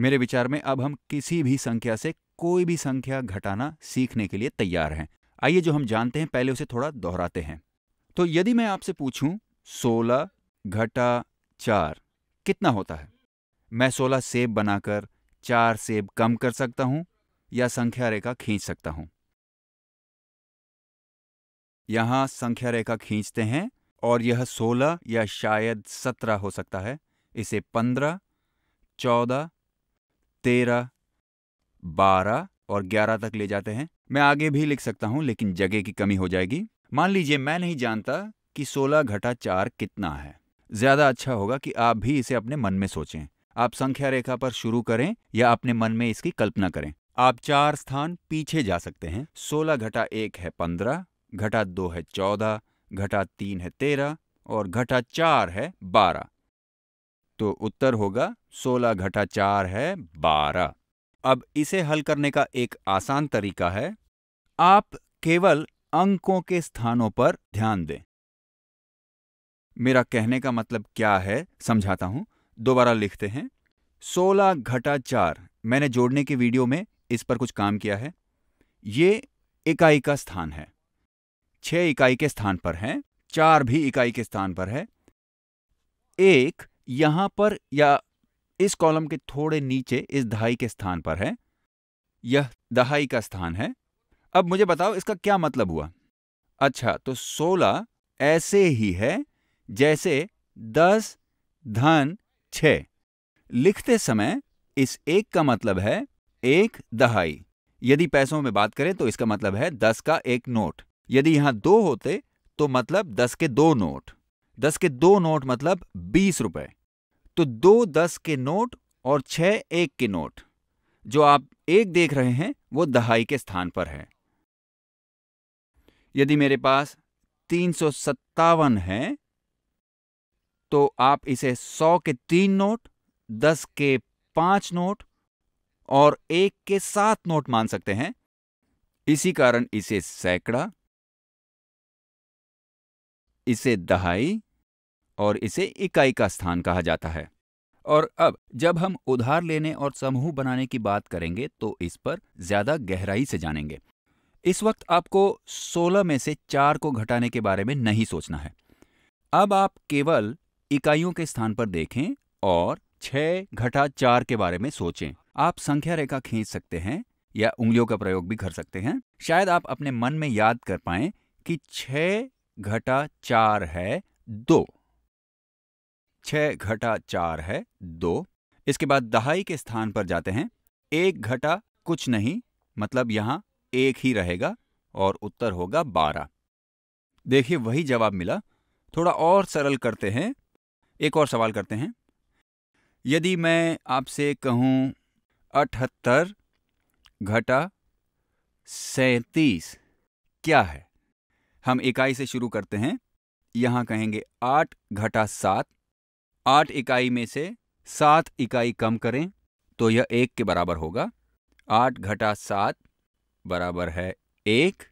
मेरे विचार में अब हम किसी भी संख्या से कोई भी संख्या घटाना सीखने के लिए तैयार हैं आइए जो हम जानते हैं पहले उसे थोड़ा दोहराते हैं तो यदि मैं आपसे पूछूं सोलह घटा चार कितना होता है मैं सोलह सेब बनाकर चार सेब कम कर सकता हूं या संख्या रेखा खींच सकता हूं यहां संख्या रेखा खींचते हैं और यह सोलह या शायद सत्रह हो सकता है इसे पंद्रह चौदह तेरह बारह और ग्यारह तक ले जाते हैं मैं आगे भी लिख सकता हूं लेकिन जगह की कमी हो जाएगी मान लीजिए मैं नहीं जानता कि सोलह घटा चार कितना है ज्यादा अच्छा होगा कि आप भी इसे अपने मन में सोचें आप संख्या रेखा पर शुरू करें या अपने मन में इसकी कल्पना करें आप चार स्थान पीछे जा सकते हैं सोलह घटा एक है पंद्रह घटा दो है चौदह घटा तीन है तेरह और घटा चार है बारह तो उत्तर होगा सोलह घटा चार है बारह अब इसे हल करने का एक आसान तरीका है आप केवल अंकों के स्थानों पर ध्यान दें मेरा कहने का मतलब क्या है समझाता हूं दोबारा लिखते हैं सोलह घटा चार मैंने जोड़ने के वीडियो में इस पर कुछ काम किया है ये इकाई का स्थान है छह इकाई के स्थान पर है चार भी इकाई के स्थान पर है एक यहां पर या इस कॉलम के थोड़े नीचे इस दहाई के स्थान पर है यह दहाई का स्थान है अब मुझे बताओ इसका क्या मतलब हुआ अच्छा तो 16 ऐसे ही है जैसे 10 धन 6 लिखते समय इस एक का मतलब है एक दहाई यदि पैसों में बात करें तो इसका मतलब है 10 का एक नोट यदि यहां दो होते तो मतलब 10 के दो नोट दस के दो नोट मतलब बीस रुपए तो दो दस के नोट और छह एक के नोट जो आप एक देख रहे हैं वो दहाई के स्थान पर है यदि मेरे पास तीन सौ सत्तावन है तो आप इसे सौ के तीन नोट दस के पांच नोट और एक के सात नोट मान सकते हैं इसी कारण इसे सैकड़ा इसे दहाई और इसे इकाई का स्थान कहा जाता है और अब जब हम उधार लेने और समूह बनाने की बात करेंगे तो इस पर ज्यादा गहराई से जानेंगे इस वक्त आपको 16 में से 4 को घटाने के बारे में नहीं सोचना है अब आप केवल इकाइयों के स्थान पर देखें और 6 घटा 4 के बारे में सोचें आप संख्या रेखा खींच सकते हैं या उंगलियों का प्रयोग भी कर सकते हैं शायद आप अपने मन में याद कर पाए कि 6 घटा 4 है दो छः घटा चार है दो इसके बाद दहाई के स्थान पर जाते हैं एक घटा कुछ नहीं मतलब यहाँ एक ही रहेगा और उत्तर होगा बारह देखिए वही जवाब मिला थोड़ा और सरल करते हैं एक और सवाल करते हैं यदि मैं आपसे कहूँ अठहत्तर घटा सैतीस क्या है हम इकाई से शुरू करते हैं यहाँ कहेंगे आठ घटा सात आठ इकाई में से सात इकाई कम करें तो यह एक के बराबर होगा आठ घटा सात बराबर है एक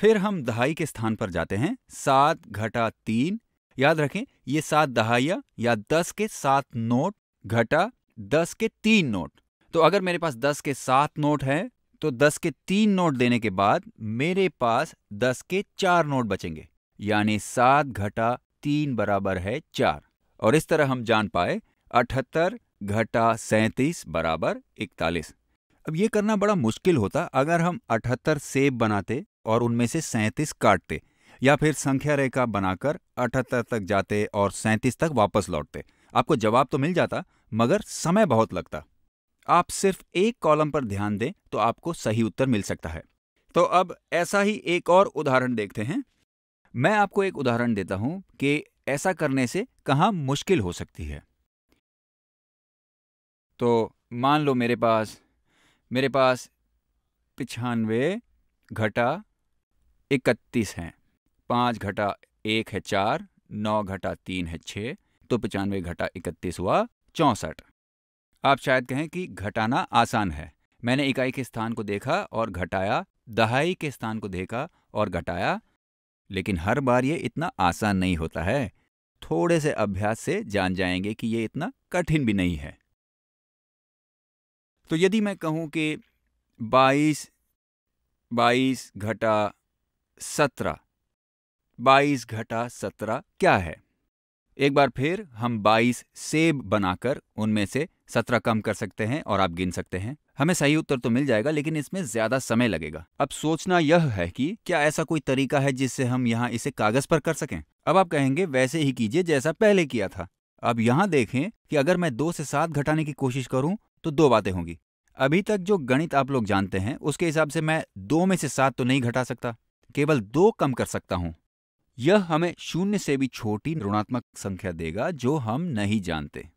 फिर हम दहाई के स्थान पर जाते हैं सात घटा तीन याद रखें ये सात दहाइया या दस के सात नोट घटा दस के तीन नोट तो अगर मेरे पास दस के सात नोट हैं तो दस के तीन नोट देने के बाद मेरे पास दस के चार नोट बचेंगे यानी सात घटा तीन बराबर है चार और इस तरह हम जान पाए अठहत्तर घटा सैंतीस बराबर इकतालीस अब ये करना बड़ा मुश्किल होता अगर हम अठहत्तर सेब बनाते और उनमें से सैंतीस काटते या फिर संख्या रेखा बनाकर अठहत्तर तक जाते और सैंतीस तक वापस लौटते आपको जवाब तो मिल जाता मगर समय बहुत लगता आप सिर्फ एक कॉलम पर ध्यान दें तो आपको सही उत्तर मिल सकता है तो अब ऐसा ही एक और उदाहरण देखते हैं मैं आपको एक उदाहरण देता हूं कि ऐसा करने से कहाँ मुश्किल हो सकती है तो मान लो मेरे पास मेरे पास पिछानवे घटा इकतीस हैं पाँच घटा एक है चार नौ घटा तीन है छः तो पिचानवे घटा इकतीस हुआ चौंसठ आप शायद कहें कि घटाना आसान है मैंने इकाई के स्थान को देखा और घटाया दहाई के स्थान को देखा और घटाया लेकिन हर बार ये इतना आसान नहीं होता है थोड़े से अभ्यास से जान जाएंगे कि ये इतना कठिन भी नहीं है तो यदि मैं कहूं कि 22 22 घटा 17 22 घटा 17 क्या है एक बार फिर हम 22 सेब बनाकर उनमें से 17 कम कर सकते हैं और आप गिन सकते हैं हमें सही उत्तर तो मिल जाएगा लेकिन इसमें ज्यादा समय लगेगा अब सोचना यह है कि क्या ऐसा कोई तरीका है जिससे हम यहाँ इसे कागज पर कर सकें अब आप कहेंगे वैसे ही कीजिए जैसा पहले किया था अब यहाँ देखें कि अगर मैं दो से सात घटाने की कोशिश करूँ तो दो बातें होंगी अभी तक जो गणित आप लोग जानते हैं उसके हिसाब से मैं दो में से सात तो नहीं घटा सकता केवल दो कम कर सकता हूँ यह हमें शून्य से भी छोटी ऋणात्मक संख्या देगा जो हम नहीं जानते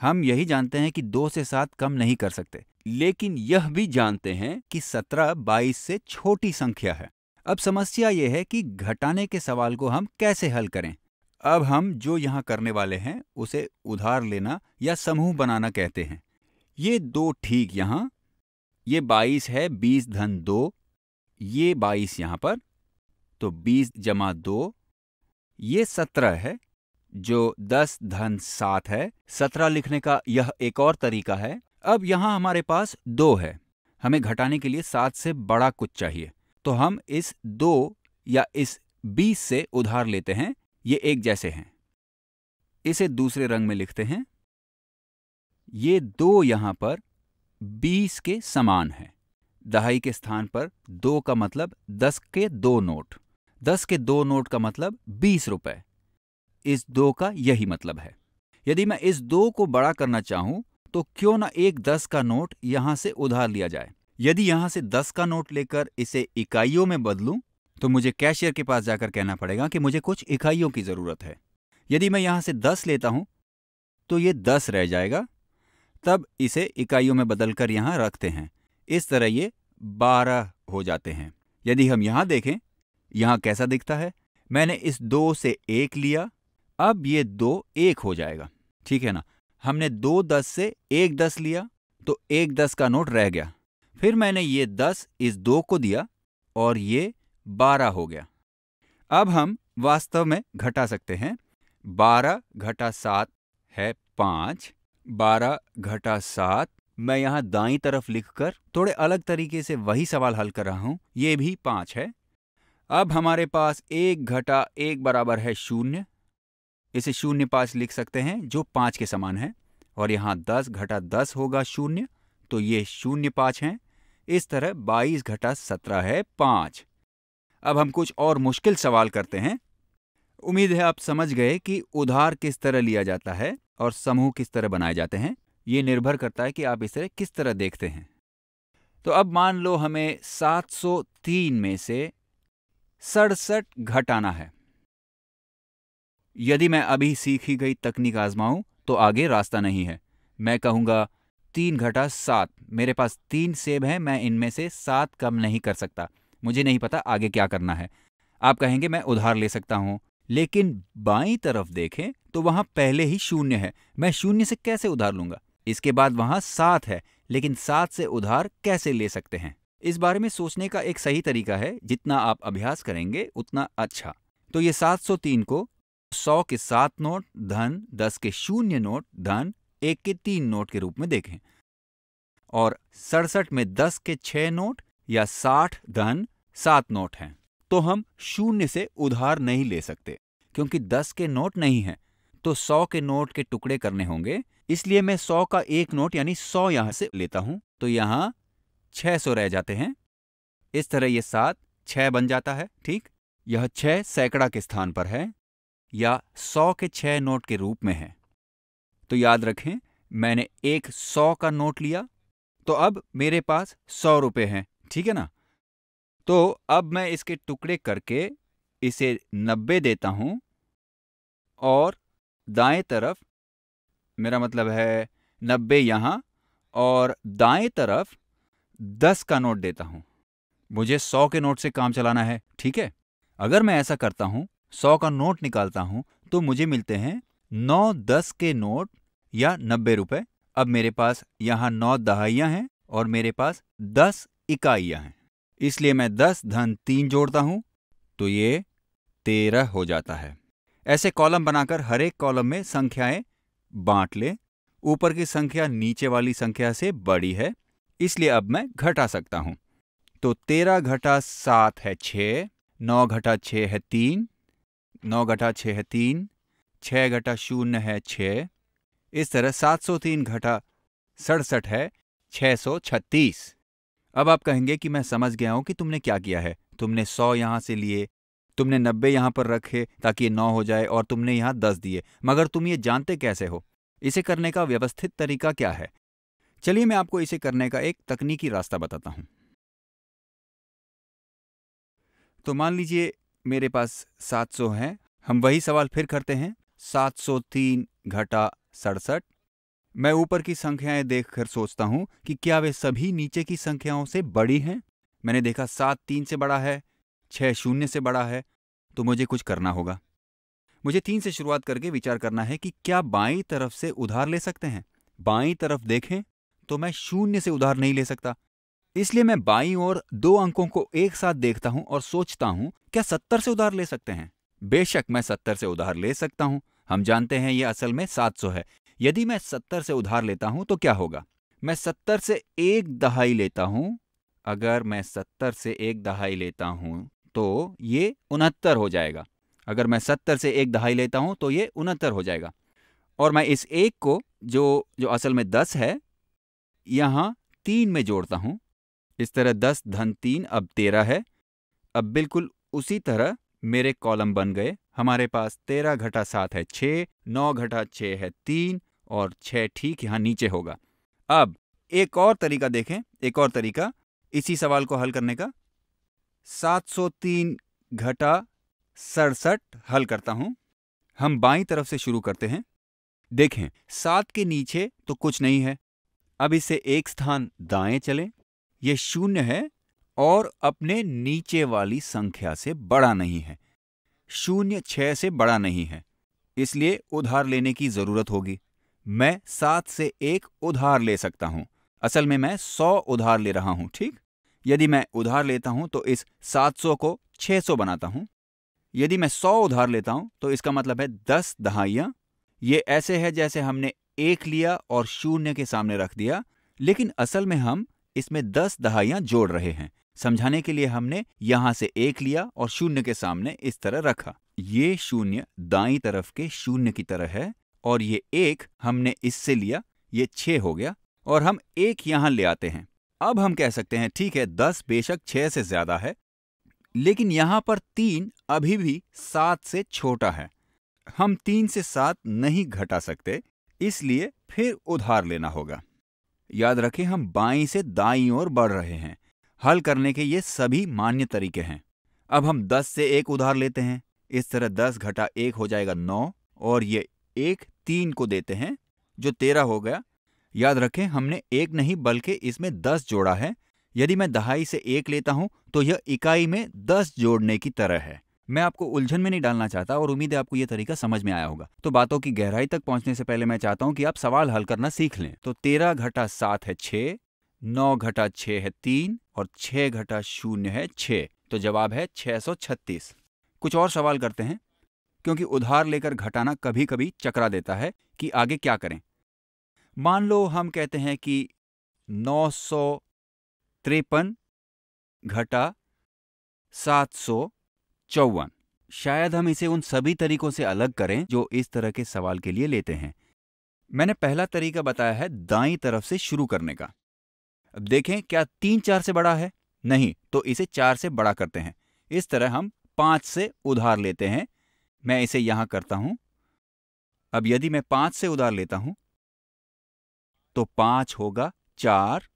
हम यही जानते हैं कि दो से सात कम नहीं कर सकते लेकिन यह भी जानते हैं कि सत्रह बाईस से छोटी संख्या है अब समस्या यह है कि घटाने के सवाल को हम कैसे हल करें अब हम जो यहाँ करने वाले हैं उसे उधार लेना या समूह बनाना कहते हैं ये दो ठीक यहाँ ये बाईस है बीस धन दो ये बाईस यहाँ पर तो बीस जमा दो ये सत्रह है जो दस धन सात है सत्रह लिखने का यह एक और तरीका है अब यहां हमारे पास दो है हमें घटाने के लिए सात से बड़ा कुछ चाहिए तो हम इस दो या इस बीस से उधार लेते हैं ये एक जैसे हैं इसे दूसरे रंग में लिखते हैं ये दो यहां पर बीस के समान है दहाई के स्थान पर दो का मतलब दस के दो नोट दस के दो नोट का मतलब बीस रुपए इस दो का यही मतलब है यदि मैं इस दो को बड़ा करना चाहूं तो क्यों ना एक दस का नोट यहां से उधार लिया जाए यदि यहां से दस का नोट लेकर इसे इकाइयों में बदलूं तो मुझे कैशियर के पास जाकर कहना पड़ेगा कि मुझे कुछ इकाइयों की जरूरत है यदि मैं यहां से दस लेता हूं तो ये दस रह जाएगा तब इसे इकाइयों में बदलकर यहां रखते हैं इस तरह ये बारह हो जाते हैं यदि हम यहां देखें यहां कैसा दिखता है मैंने इस दो से एक लिया अब ये दो एक हो जाएगा ठीक है ना हमने दो दस से एक दस लिया तो एक दस का नोट रह गया फिर मैंने ये दस इस दो को दिया और ये बारह हो गया अब हम वास्तव में घटा सकते हैं बारह घटा सात है पाँच बारह घटा सात मैं यहाँ दाई तरफ लिखकर थोड़े अलग तरीके से वही सवाल हल कर रहा हूँ ये भी पाँच है अब हमारे पास एक घटा एक बराबर है शून्य इसे शून्य पाँच लिख सकते हैं जो पाँच के समान है और यहाँ दस घटा दस होगा शून्य तो ये शून्य पाँच हैं इस तरह बाईस घटा सत्रह है पाँच अब हम कुछ और मुश्किल सवाल करते हैं उम्मीद है आप समझ गए कि उधार किस तरह लिया जाता है और समूह किस तरह बनाए जाते हैं ये निर्भर करता है कि आप इसे किस तरह देखते हैं तो अब मान लो हमें 703 में से सड़सठ घटाना है यदि मैं अभी सीखी गई तकनीक आजमाऊं तो आगे रास्ता नहीं है मैं कहूंगा तीन घटा सात मेरे पास तीन सेब हैं मैं इनमें से सात कम नहीं कर सकता मुझे नहीं पता आगे क्या करना है आप कहेंगे मैं उधार ले सकता हूं लेकिन बाई तरफ देखें तो वहां पहले ही शून्य है मैं शून्य से कैसे उधार लूंगा इसके बाद वहां सात है लेकिन सात से उधार कैसे ले सकते हैं इस बारे में सोचने का एक सही तरीका है जितना आप अभ्यास करेंगे उतना अच्छा तो ये 703 को सौ के सात नोट धन दस के शून्य नोट धन एक के तीन नोट के रूप में देखें और सड़सठ में दस के छह नोट या साठ धन सात नोट हैं तो हम शून्य से उधार नहीं ले सकते क्योंकि दस के नोट नहीं हैं तो सौ के नोट के टुकड़े करने होंगे इसलिए मैं सौ का एक नोट यानी सौ यहां से लेता हूं तो यहां छह सौ रह जाते हैं इस तरह यह सात छह बन जाता है ठीक यह छह सैकड़ा के स्थान पर है या सौ के छह नोट के रूप में है तो याद रखें मैंने एक सौ का नोट लिया तो अब मेरे पास सौ रुपए हैं ठीक है ना तो अब मैं इसके टुकड़े करके इसे नब्बे देता हूं और दाएं तरफ मेरा मतलब है नब्बे यहां और दाएं तरफ दस का नोट देता हूं मुझे सौ के नोट से काम चलाना है ठीक है अगर मैं ऐसा करता हूं सौ का नोट निकालता हूं तो मुझे मिलते हैं नौ दस के नोट या नब्बे रुपए अब मेरे पास यहां नौ दहाइया हैं और मेरे पास दस इकाइया हैं इसलिए मैं दस धन तीन जोड़ता हूं तो ये तेरह हो जाता है ऐसे कॉलम बनाकर हर एक कॉलम में संख्याएं बांट ले ऊपर की संख्या नीचे वाली संख्या से बड़ी है इसलिए अब मैं घटा सकता हूं तो तेरह घटा सात है छ नौ घटा छ है तीन नौ घटा छः है तीन छः घटा शून्य है छः इस तरह सात सौ तीन घटा सड़सठ है छः सौ छत्तीस अब आप कहेंगे कि मैं समझ गया हूं कि तुमने क्या किया है तुमने सौ यहाँ से लिए तुमने नब्बे यहाँ पर रखे ताकि ये नौ हो जाए और तुमने यहाँ दस दिए मगर तुम ये जानते कैसे हो इसे करने का व्यवस्थित तरीका क्या है चलिए मैं आपको इसे करने का एक तकनीकी रास्ता बताता हूं तो मान लीजिए मेरे पास 700 हैं हम वही सवाल फिर करते हैं 703 घटा सड़सठ मैं ऊपर की संख्याएं देखकर सोचता हूं कि क्या वे सभी नीचे की संख्याओं से बड़ी हैं मैंने देखा सात तीन से बड़ा है छह शून्य से बड़ा है तो मुझे कुछ करना होगा मुझे तीन से शुरुआत करके विचार करना है कि क्या बाई तरफ से उधार ले सकते हैं बाई तरफ देखें तो मैं शून्य से उधार नहीं ले सकता इसलिए मैं बाई और दो अंकों को एक साथ देखता हूं और सोचता हूं क्या सत्तर से उधार ले सकते हैं बेशक मैं सत्तर से उधार ले सकता हूं हम जानते हैं यह असल में सात सौ है यदि मैं सत्तर से उधार लेता हूं तो क्या होगा मैं सत्तर से एक दहाई लेता हूं अगर मैं सत्तर से एक दहाई लेता हूं तो ये उनहत्तर हो जाएगा अगर मैं सत्तर से एक दहाई लेता हूं तो ये उनहत्तर हो जाएगा और मैं इस एक को जो जो असल में दस है यहां तीन में जोड़ता हूं इस तरह दस धन तीन अब तेरह है अब बिल्कुल उसी तरह मेरे कॉलम बन गए हमारे पास तेरह घटा सात है छ नौ घटा छ है तीन और छह ठीक यहाँ नीचे होगा अब एक और तरीका देखें एक और तरीका इसी सवाल को हल करने का 703 घटा सड़सठ हल करता हूं हम बाई तरफ से शुरू करते हैं देखें सात के नीचे तो कुछ नहीं है अब इसे एक स्थान दाएं चलें ये शून्य है और अपने नीचे वाली संख्या से बड़ा नहीं है शून्य छह से बड़ा नहीं है इसलिए उधार लेने की जरूरत होगी मैं सात से एक उधार ले सकता हूं असल में मैं सौ उधार ले रहा हूं ठीक यदि मैं उधार लेता हूं तो इस सात सौ को छह सौ बनाता हूं यदि मैं सौ उधार लेता हूं तो इसका मतलब है दस दहाइयां ये ऐसे है जैसे हमने एक लिया और शून्य के सामने रख दिया लेकिन असल में हम इसमें दस दहाइयां जोड़ रहे हैं समझाने के लिए हमने यहां से एक लिया और शून्य के सामने इस तरह रखा ये शून्य दाई तरफ के शून्य की तरह है और ये एक हमने इससे लिया ये छे हो गया और हम एक यहां ले आते हैं अब हम कह सकते हैं ठीक है दस बेशक छह से ज्यादा है लेकिन यहां पर तीन अभी भी सात से छोटा है हम तीन से सात नहीं घटा सकते इसलिए फिर उधार लेना होगा याद रखें हम बाई से दाई ओर बढ़ रहे हैं हल करने के ये सभी मान्य तरीके हैं अब हम 10 से एक उधार लेते हैं इस तरह 10 घटा एक हो जाएगा नौ और ये एक तीन को देते हैं जो तेरह हो गया याद रखें हमने एक नहीं बल्कि इसमें दस जोड़ा है यदि मैं दहाई से एक लेता हूं तो यह इकाई में दस जोड़ने की तरह है मैं आपको उलझन में नहीं डालना चाहता और उम्मीद है आपको यह तरीका समझ में आया होगा तो बातों की गहराई तक पहुंचने से पहले मैं चाहता हूं कि आप सवाल हल करना सीख लें तो तेरह घटा सात है छ नौ घटा छ है तीन और छः घटा शून्य है छ तो जवाब है छह सौ छत्तीस कुछ और सवाल करते हैं क्योंकि उधार लेकर घटाना कभी कभी चकरा देता है कि आगे क्या करें मान लो हम कहते हैं कि नौ सौ त्रेपन घटा सात सौ चौवन शायद हम इसे उन सभी तरीकों से अलग करें जो इस तरह के सवाल के लिए लेते हैं मैंने पहला तरीका बताया है दाई तरफ से शुरू करने का अब देखें क्या तीन चार से बड़ा है नहीं तो इसे चार से बड़ा करते हैं इस तरह हम पांच से उधार लेते हैं मैं इसे यहां करता हूं अब यदि मैं पांच से उधार लेता हूं तो पांच होगा चार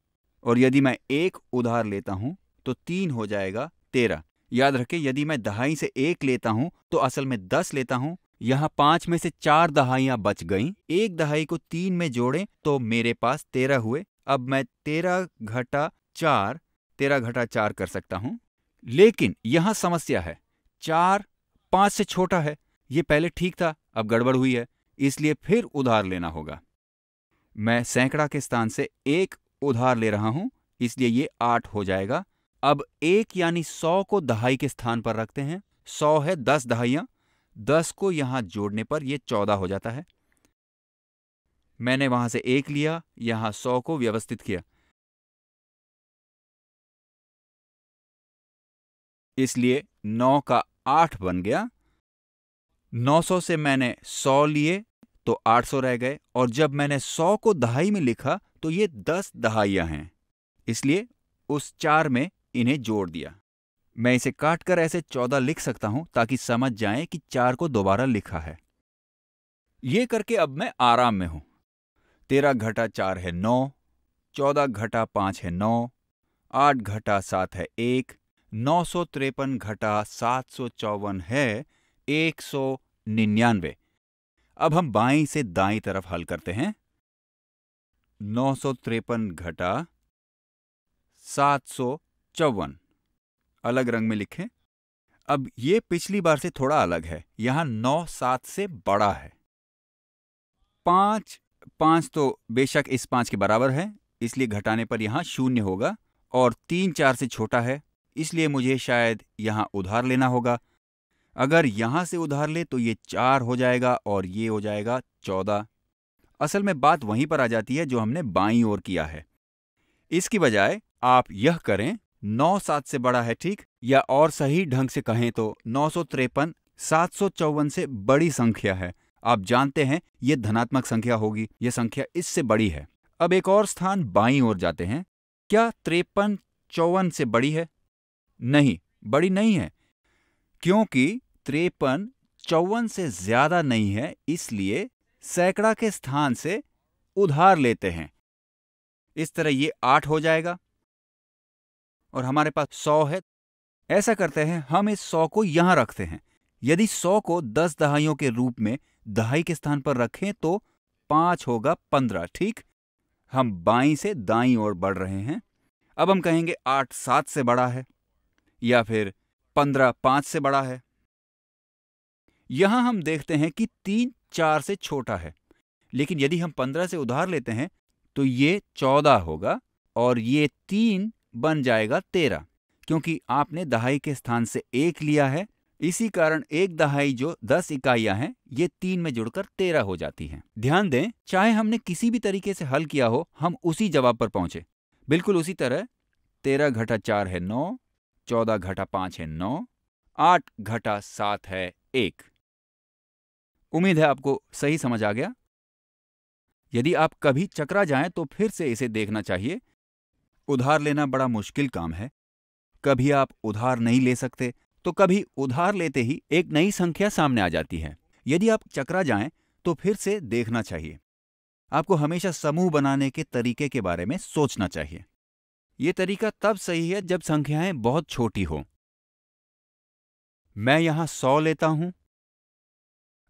और यदि मैं एक उधार लेता हूं तो तीन हो जाएगा तेरह याद रखें यदि मैं दहाई से एक लेता हूं तो असल में दस लेता हूं यहां पांच में से चार दहाइयां बच गईं एक दहाई को तीन में जोड़ें तो मेरे पास तेरह हुए अब मैं तेरह घटा चार तेरह घटा चार कर सकता हूं लेकिन यहां समस्या है चार पांच से छोटा है ये पहले ठीक था अब गड़बड़ हुई है इसलिए फिर उधार लेना होगा मैं सैकड़ा के स्थान से एक उधार ले रहा हूं इसलिए ये आठ हो जाएगा अब एक यानी सौ को दहाई के स्थान पर रखते हैं सौ है दस दहाइयां दस को यहां जोड़ने पर यह चौदह हो जाता है मैंने वहां से एक लिया यहां सौ को व्यवस्थित किया इसलिए नौ का आठ बन गया नौ सौ से मैंने सौ लिए तो आठ सौ रह गए और जब मैंने सौ को दहाई में लिखा तो ये दस दहाइयां हैं इसलिए उस चार में इन्हें जोड़ दिया मैं इसे काटकर ऐसे चौदह लिख सकता हूं ताकि समझ जाएं कि चार को दोबारा लिखा है ये करके अब मैं आराम में हूं तेरह घटा चार है नौ चौदह घटा पांच है नौ आठ घटा सात है एक नौ सौ त्रेपन घटा सात सौ चौवन है एक सौ निन्यानवे अब हम बाई से दाई तरफ हल करते हैं नौ सौ त्रेपन घटा सात सौ चौवन अलग रंग में लिखें अब ये पिछली बार से थोड़ा अलग है यहां नौ सात से बड़ा है पांच पांच तो बेशक इस पांच के बराबर है इसलिए घटाने पर यहां शून्य होगा और तीन चार से छोटा है इसलिए मुझे शायद यहां उधार लेना होगा अगर यहां से उधार ले तो ये चार हो जाएगा और ये हो जाएगा चौदह असल में बात वहीं पर आ जाती है जो हमने बाई ओर किया है इसकी बजाय आप यह करें नौ सात से बड़ा है ठीक या और सही ढंग से कहें तो नौ सौ तिरपन सात सौ चौवन से बड़ी संख्या है आप जानते हैं ये धनात्मक संख्या होगी ये संख्या इससे बड़ी है अब एक और स्थान बाई ओर जाते हैं क्या त्रेपन चौवन से बड़ी है नहीं बड़ी नहीं है क्योंकि त्रेपन चौवन से ज्यादा नहीं है इसलिए सैकड़ा के स्थान से उधार लेते हैं इस तरह ये आठ हो जाएगा और हमारे पास सौ है ऐसा करते हैं हम इस सौ को यहां रखते हैं यदि सौ को दस दहाइयों के रूप में दहाई के स्थान पर रखें तो पांच होगा पंद्रह ठीक हम बाई से दाई ओर बढ़ रहे हैं अब हम कहेंगे आठ सात से बड़ा है या फिर पंद्रह पांच से बड़ा है यहां हम देखते हैं कि तीन चार से छोटा है लेकिन यदि हम पंद्रह से उधार लेते हैं तो ये चौदह होगा और ये तीन बन जाएगा तेरह क्योंकि आपने दहाई के स्थान से एक लिया है इसी कारण एक दहाई जो दस इकाइयां हैं ये तीन में जुड़कर तेरह हो जाती हैं। ध्यान दें चाहे हमने किसी भी तरीके से हल किया हो हम उसी जवाब पर पहुंचे बिल्कुल उसी तरह तेरह घटा चार है नौ चौदह घटा पांच है नौ आठ घटा सात है एक उम्मीद है आपको सही समझ आ गया यदि आप कभी चकरा जाएं तो फिर से इसे देखना चाहिए उधार लेना बड़ा मुश्किल काम है कभी आप उधार नहीं ले सकते तो कभी उधार लेते ही एक नई संख्या सामने आ जाती है यदि आप चकरा जाएं तो फिर से देखना चाहिए आपको हमेशा समूह बनाने के तरीके के बारे में सोचना चाहिए यह तरीका तब सही है जब संख्याएं बहुत छोटी हो मैं यहां सौ लेता हूं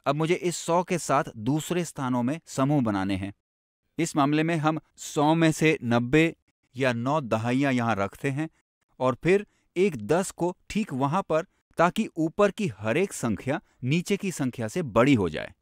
अब मुझे इस सौ के साथ दूसरे स्थानों में समूह बनाने हैं इस मामले में हम सौ में से नब्बे या नौ दहाइयां यहां रखते हैं और फिर एक दस को ठीक वहां पर ताकि ऊपर की हरेक संख्या नीचे की संख्या से बड़ी हो जाए